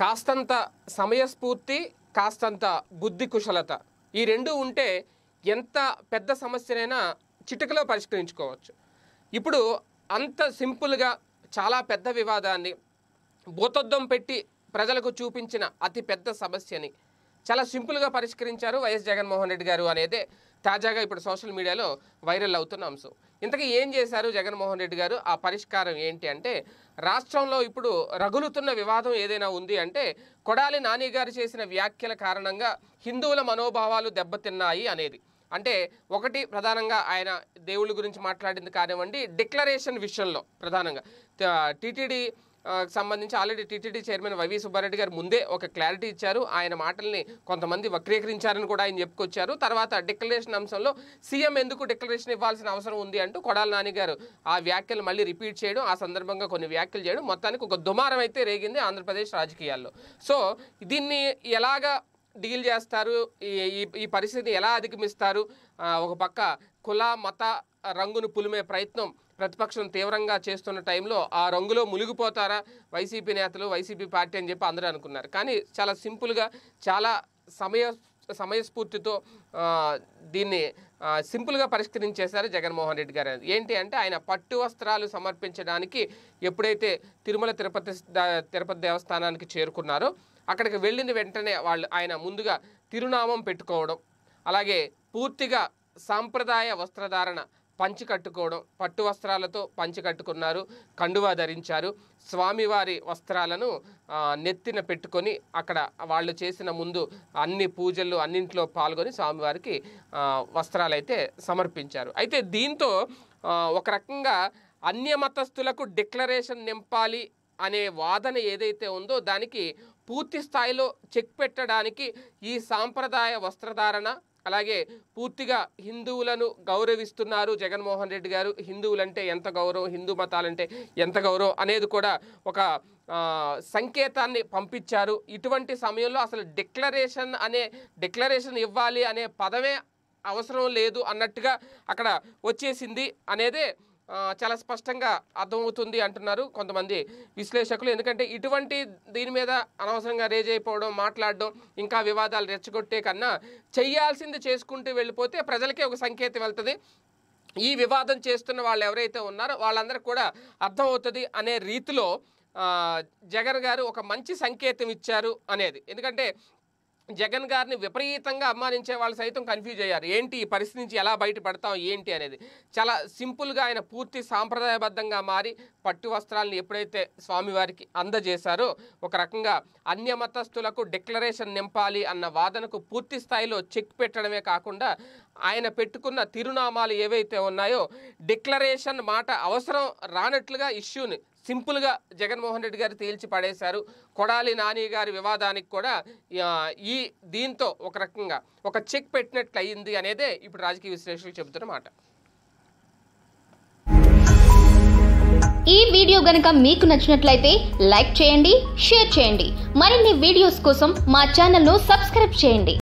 కాస్తంత సమయస్ఫూర్తి కాస్తంత బుద్ధి కుశలత ఈ రెండు ఉంటే ఎంత పెద్ద సమస్యనైనా చిటికలో పరిష్కరించుకోవచ్చు ఇప్పుడు అంత సింపుల్గా చాలా పెద్ద వివాదాన్ని భూతద్దం పెట్టి ప్రజలకు చూపించిన అతి పెద్ద సమస్యని చాలా సింపుల్గా పరిష్కరించారు వైఎస్ జగన్మోహన్ రెడ్డి గారు అనేది తాజాగా ఇప్పుడు సోషల్ మీడియాలో వైరల్ అవుతున్న అంశం ఇంతకీ ఏం చేశారు జగన్మోహన్ రెడ్డి గారు ఆ పరిష్కారం ఏంటి అంటే రాష్ట్రంలో ఇప్పుడు రగులుతున్న వివాదం ఏదైనా ఉంది అంటే కొడాలి నాని గారు చేసిన వ్యాఖ్యల కారణంగా హిందువుల మనోభావాలు దెబ్బతిన్నాయి అనేది అంటే ఒకటి ప్రధానంగా ఆయన దేవుళ్ళ గురించి మాట్లాడింది కానివ్వండి డిక్లరేషన్ విషయంలో ప్రధానంగా టీటీడీ సంబంధించి ఆల్రెడీ టీటీడీ చైర్మన్ వైవి సుబ్బారెడ్డి గారు ముందే ఒక క్లారిటీ ఇచ్చారు ఆయన మాటల్ని కొంతమంది వక్రీకరించారని కూడా ఆయన చెప్పుకొచ్చారు తర్వాత డిక్లరేషన్ అంశంలో సీఎం ఎందుకు డిక్లరేషన్ ఇవ్వాల్సిన అవసరం ఉంది అంటూ కొడాల నాని గారు ఆ వ్యాఖ్యలు మళ్ళీ రిపీట్ చేయడం ఆ సందర్భంగా కొన్ని వ్యాఖ్యలు చేయడం మొత్తానికి ఒక దుమారం అయితే రేగింది ఆంధ్రప్రదేశ్ రాజకీయాల్లో సో దీన్ని ఎలాగా డీల్ చేస్తారు ఈ ఈ పరిస్థితిని ఎలా అధిగమిస్తారు ఒక పక్క కుల మత రంగును పులిమే ప్రయత్నం ప్రతిపక్షం తీవ్రంగా చేస్తున్న టైంలో ఆ రంగులో మునిగిపోతారా వైసీపీ నేతలు వైసీపీ పార్టీ అని చెప్పి అందరూ అనుకున్నారు కానీ చాలా సింపుల్గా చాలా సమయ సమయస్ఫూర్తితో దీన్ని సింపుల్గా పరిష్కరించేశారు జగన్మోహన్ రెడ్డి గారు ఏంటి అంటే ఆయన పట్టు వస్త్రాలు సమర్పించడానికి ఎప్పుడైతే తిరుమల తిరుపతి తిరుపతి దేవస్థానానికి చేరుకున్నారో అక్కడికి వెళ్ళిన వెంటనే వాళ్ళు ఆయన ముందుగా తిరునామం పెట్టుకోవడం అలాగే పూర్తిగా సాంప్రదాయ వస్త్రధారణ పంచి కట్టుకోవడం పట్టు వస్త్రాలతో పంచి కట్టుకున్నారు కండువా ధరించారు స్వామివారి వస్త్రాలను నెత్తిన పెట్టుకొని అక్కడ వాళ్ళు చేసిన ముందు అన్ని పూజలు అన్నింట్లో పాల్గొని స్వామివారికి వస్త్రాలైతే సమర్పించారు అయితే దీంతో ఒక రకంగా మతస్థులకు డిక్లరేషన్ నింపాలి అనే వాదన ఏదైతే ఉందో దానికి పూర్తి స్థాయిలో చెక్ పెట్టడానికి ఈ సాంప్రదాయ వస్త్రధారణ అలాగే పూర్తిగా హిందువులను గౌరవిస్తున్నారు జగన్మోహన్ రెడ్డి గారు హిందువులంటే ఎంత గౌరవం హిందూ మతాలంటే ఎంత గౌరవం అనేది కూడా ఒక సంకేతాన్ని పంపించారు ఇటువంటి సమయంలో అసలు డిక్లరేషన్ అనే డిక్లరేషన్ ఇవ్వాలి అనే పదమే అవసరం లేదు అన్నట్టుగా అక్కడ వచ్చేసింది అనేదే చాలా స్పష్టంగా అర్థమవుతుంది అంటున్నారు కొంతమంది విశ్లేషకులు ఎందుకంటే ఇటువంటి దీని మీద అనవసరంగా రేజ్ అయిపోవడం మాట్లాడడం ఇంకా వివాదాలు రెచ్చగొట్టే కన్నా చేయాల్సింది చేసుకుంటూ వెళ్ళిపోతే ప్రజలకే ఒక సంకేతం వెళ్తుంది ఈ వివాదం చేస్తున్న వాళ్ళు ఎవరైతే ఉన్నారో వాళ్ళందరూ కూడా అర్థమవుతుంది అనే రీతిలో జగన్ గారు ఒక మంచి సంకేతం ఇచ్చారు అనేది ఎందుకంటే జగన్ గారిని విపరీతంగా అభిమానించే వాళ్ళు సైతం కన్ఫ్యూజ్ అయ్యారు ఏంటి ఈ పరిస్థితి నుంచి ఎలా బయటపడతాం ఏంటి అనేది చాలా సింపుల్గా ఆయన పూర్తి సాంప్రదాయబద్ధంగా మారి పట్టు వస్త్రాలను ఎప్పుడైతే స్వామివారికి అందజేశారో ఒక రకంగా అన్య మతస్థులకు డిక్లరేషన్ నింపాలి అన్న వాదనకు పూర్తి స్థాయిలో చెక్ పెట్టడమే కాకుండా ఆయన పెట్టుకున్న తిరునామాలు ఏవైతే ఉన్నాయో డిక్లరేషన్ మాట అవసరం రానట్లుగా ఇష్యూని సింపుల్గా జగన్మోహన్ రెడ్డి గారు తేల్చి పడేశారు కొడాలి నాని గారి వివాదానికి కూడా ఈ దీంతో ఒక రకంగా ఒక చెక్ పెట్టినట్లు అయింది అనేదే ఇప్పుడు రాజకీయ విశ్లేషకులు చెబుతున్న మాట ఈ వీడియో గనక మీకు నచ్చినట్లయితే లైక్ చేయండి షేర్ చేయండి మరిన్ని వీడియోస్ కోసం మా ఛానల్ను సబ్స్క్రైబ్ చేయండి